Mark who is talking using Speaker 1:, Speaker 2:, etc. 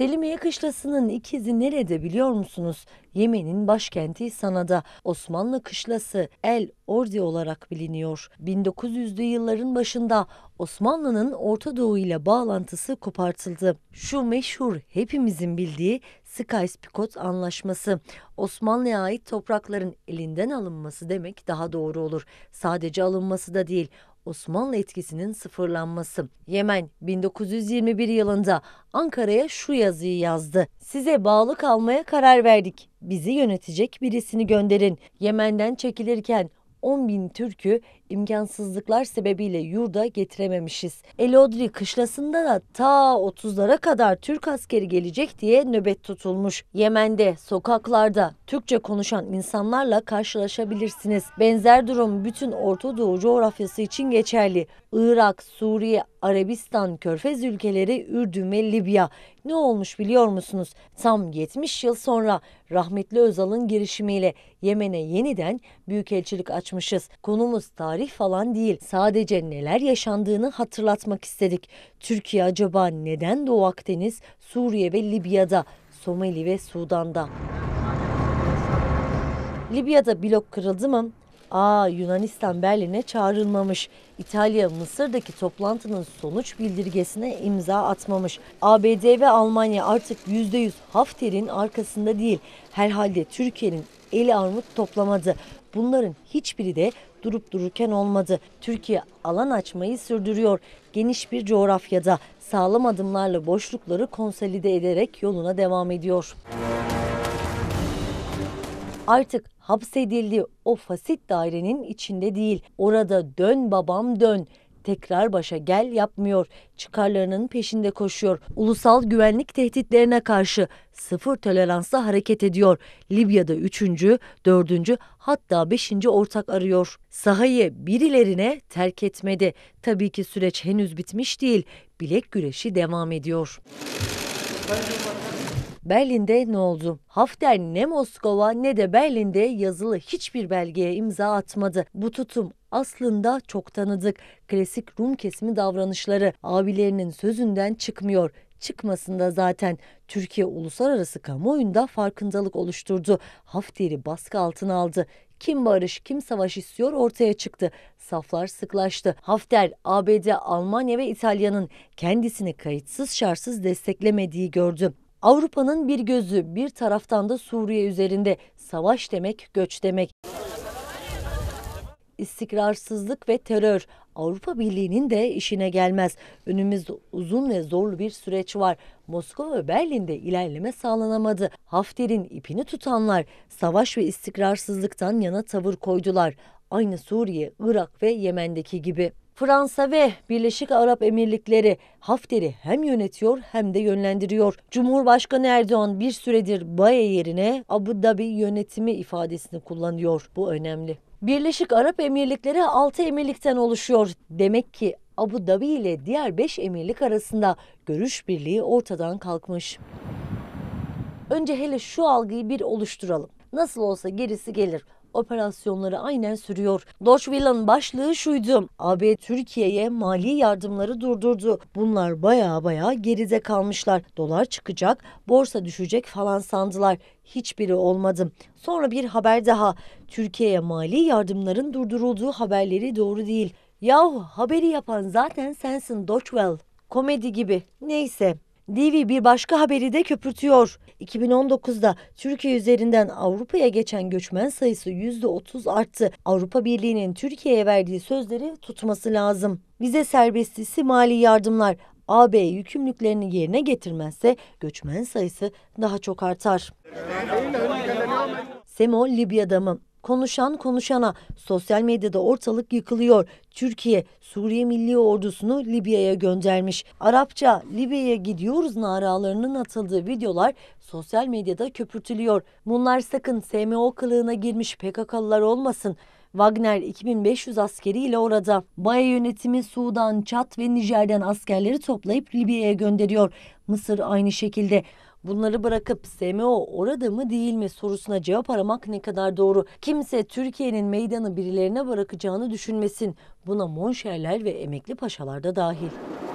Speaker 1: Selimiye Kışlası'nın ikizi nerede biliyor musunuz? Yemen'in başkenti Sana'da Osmanlı Kışlası El Ordi olarak biliniyor. 1900'lü yılların başında Osmanlı'nın Orta Doğu ile bağlantısı kopartıldı. Şu meşhur hepimizin bildiği Sykes-Picot Anlaşması Osmanlı'ya ait toprakların elinden alınması demek daha doğru olur. Sadece alınması da değil, Osmanlı etkisinin sıfırlanması. Yemen 1921 yılında Ankara'ya şu yazıyı yazdı. Size bağlı kalmaya karar verdik. Bizi yönetecek birisini gönderin. Yemen'den çekilirken 10 bin Türk'ü imkansızlıklar sebebiyle yurda getirememişiz. Elodri kışlasında da ta 30'lara kadar Türk askeri gelecek diye nöbet tutulmuş. Yemen'de sokaklarda Türkçe konuşan insanlarla karşılaşabilirsiniz. Benzer durum bütün Orta Doğu coğrafyası için geçerli. Irak, Suriye, Arabistan, Körfez ülkeleri, Ürdün ve Libya. Ne olmuş biliyor musunuz? Tam 70 yıl sonra rahmetli Özal'ın girişimiyle Yemen'e yeniden büyükelçilik açmışız. Konumuz tarih tarih falan değil. Sadece neler yaşandığını hatırlatmak istedik. Türkiye acaba neden Doğu Akdeniz, Suriye ve Libya'da, Somali ve Sudan'da? Libya'da blok kırıldı mı? Aa Yunanistan Berlin'e çağrılmamış. İtalya Mısır'daki toplantının sonuç bildirgesine imza atmamış. ABD ve Almanya artık %100 Hafter'in arkasında değil. Herhalde Türkiye'nin eli armut toplamadı. Bunların hiçbiri de durup dururken olmadı. Türkiye alan açmayı sürdürüyor. Geniş bir coğrafyada sağlam adımlarla boşlukları konsolide ederek yoluna devam ediyor. Artık hapsedildi o fasit dairenin içinde değil. Orada dön babam dön tekrar başa gel yapmıyor. Çıkarlarının peşinde koşuyor. Ulusal güvenlik tehditlerine karşı sıfır toleransla hareket ediyor. Libya'da üçüncü, dördüncü hatta beşinci ortak arıyor. Sahayı birilerine terk etmedi. Tabii ki süreç henüz bitmiş değil. Bilek güreşi devam ediyor. Berlin'de ne oldu? Hafter ne Moskova ne de Berlin'de yazılı hiçbir belgeye imza atmadı. Bu tutum aslında çok tanıdık. Klasik Rum kesimi davranışları abilerinin sözünden çıkmıyor çıkmasında zaten Türkiye uluslararası kamuoyunda farkındalık oluşturdu. Hafter'i baskı altına aldı. Kim barış, kim savaş istiyor ortaya çıktı. Saflar sıklaştı. Hafter, ABD, Almanya ve İtalya'nın kendisini kayıtsız şartsız desteklemediği gördü. Avrupa'nın bir gözü bir taraftan da Suriye üzerinde savaş demek göç demek. İstikrarsızlık ve terör Avrupa Birliği'nin de işine gelmez. Önümüzde uzun ve zorlu bir süreç var. Moskova ve Berlin'de ilerleme sağlanamadı. Hafter'in ipini tutanlar savaş ve istikrarsızlıktan yana tavır koydular. Aynı Suriye, Irak ve Yemen'deki gibi. Fransa ve Birleşik Arap Emirlikleri Hafter'i hem yönetiyor hem de yönlendiriyor. Cumhurbaşkanı Erdoğan bir süredir Baye yerine Abu Dhabi yönetimi ifadesini kullanıyor. Bu önemli. Birleşik Arap Emirlikleri 6 emirlikten oluşuyor. Demek ki Abu Dhabi ile diğer 5 emirlik arasında görüş birliği ortadan kalkmış. Önce hele şu algıyı bir oluşturalım. Nasıl olsa gerisi gelir operasyonları aynen sürüyor. Dodge başlığı şuydu. AB Türkiye'ye mali yardımları durdurdu. Bunlar baya baya geride kalmışlar. Dolar çıkacak, borsa düşecek falan sandılar. Hiçbiri olmadı. Sonra bir haber daha. Türkiye'ye mali yardımların durdurulduğu haberleri doğru değil. Yahu haberi yapan zaten sensin Dodgewell. Komedi gibi. Neyse Divi bir başka haberi de köpürtüyor. 2019'da Türkiye üzerinden Avrupa'ya geçen göçmen sayısı %30 arttı. Avrupa Birliği'nin Türkiye'ye verdiği sözleri tutması lazım. Vize serbestisi mali yardımlar AB yükümlülüklerini yerine getirmezse göçmen sayısı daha çok artar. SEMO Libya'da mı? Konuşan konuşana sosyal medyada ortalık yıkılıyor. Türkiye Suriye Milli Ordusunu Libya'ya göndermiş. Arapça Libya'ya gidiyoruz naralarının atıldığı videolar sosyal medyada köpürtülüyor. Bunlar sakın SMO kılığına girmiş PKK'lılar olmasın. Wagner 2500 askeriyle orada. Baye yönetimi Sudan, Çat ve Nijer'den askerleri toplayıp Libya'ya gönderiyor. Mısır aynı şekilde. Bunları bırakıp SMO orada mı değil mi sorusuna cevap aramak ne kadar doğru. Kimse Türkiye'nin meydanı birilerine bırakacağını düşünmesin. Buna monşerler ve emekli paşalar da dahil.